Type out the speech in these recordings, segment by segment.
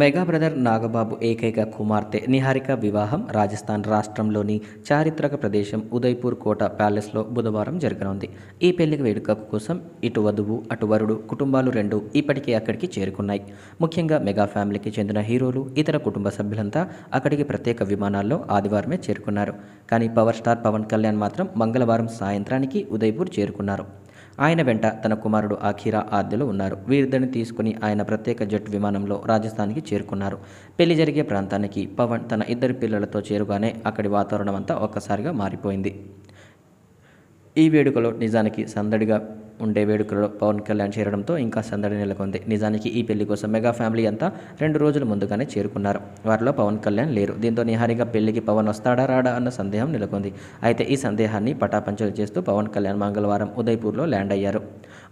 mega brother Nagababu ఏకైక కుమార్తె నిహారిక వివాహం రాజస్థాన్ రాష్ట్రంలోని చారిత్రక ప్రదేశం ఉదయ్పూర్ కోట ప్యాలెస్లో బుధవారం జరగనుంది ఈ పెళ్లి వేడుక కోసం ఇటు వధువు అటు వరుడు కుటుంబాలు రెండు ఇప్పటికే అక్కడికి చేరుకున్నాయి ముఖ్యంగా మెగా ఫ్యామిలీకి చెందిన హీరోలు ఇతర కుటుంబ సభ్యులంతా అక్కడికి ప్రత్యేక విమానాల్లో ఆదివారమే చేరుకున్నారు కానీ పవర్ స్టార్ పవన్ కళ్యాణ్ మాత్రం మంగళవారం సాయంత్రానికి ఉదయ్పూర్ చేరుకున్నారు ఆయన వెంట తన కుమారుడు అఖీరా ఆద్యలు ఉన్నారు వీరిద్దరిని తీసుకుని ఆయన ప్రత్యేక జెట్ విమానంలో రాజస్థాన్కి చేరుకున్నారు పెళ్లి జరిగే ప్రాంతానికి పవన్ తన ఇద్దరు పిల్లలతో చేరుగానే అక్కడి వాతావరణం అంతా ఒక్కసారిగా మారిపోయింది ఈ వేడుకలో నిజానికి సందడిగా ఉండే వేడుకలో పవన్ కళ్యాణ్ చేరడంతో ఇంకా సందడి నెలకొంది నిజానికి ఈ పెళ్లి కోసం మెగా ఫ్యామిలీ అంతా రెండు రోజుల ముందుగానే చేరుకున్నారు వారిలో పవన్ కళ్యాణ్ లేరు దీంతో నిహారిగా పెళ్లికి పవన్ వస్తాడా రాడా అన్న సందేహం నెలకొంది అయితే ఈ సందేహాన్ని పటాపంచలు చేస్తూ పవన్ కళ్యాణ్ మంగళవారం ఉదయ్పూర్లో ల్యాండ్ అయ్యారు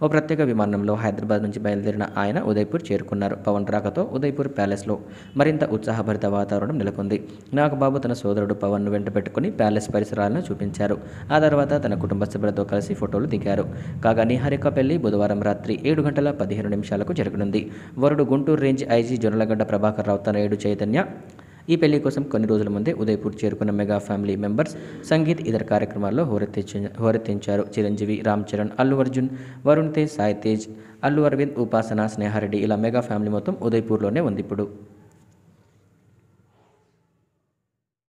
ఓ ప్రత్యేక విమానంలో హైదరాబాద్ నుంచి బయలుదేరిన ఆయన ఉదయ్పూర్ చేరుకున్నారు పవన్ రాకతో ఉదయ్పూర్ ప్యాలెస్లో మరింత ఉత్సాహభరిత వాతావరణం నెలకొంది నాగబాబు తన సోదరుడు పవన్ను వెంట పెట్టుకుని ప్యాలెస్ పరిసరాలను చూపించారు ఆ తర్వాత తన కుటుంబ సభ్యులతో కలిసి ఫోటోలు దిగారు కాగా నిహారిక పెళ్లి బుధవారం రాత్రి ఏడు గంటల పదిహేను నిమిషాలకు జరగనుంది వరుడు గుంటూరు రేంజ్ ఐజీ జొన్నలగడ్డ ప్రభాకర్ రావు తనయుడు చైతన్య ఈ పెళ్లి కోసం కొన్ని రోజుల ముందే ఉదయపూర్ చేరుకున్న మెగా ఫ్యామిలీ మెంబర్స్ సంగీత్ ఇతర కార్యక్రమాల్లో హోరెత్తించ హోరెత్తించారు చిరంజీవి రామ్ చరణ్ అల్లు అర్జున్ వరుణ్ తేజ్ సాయి తేజ్ అల్లు అరవింద్ ఉపాసన స్నేహారెడ్డి ఇలా మెగా ఫ్యామిలీ మొత్తం ఉదయపూర్లోనే ఉంది ఇప్పుడు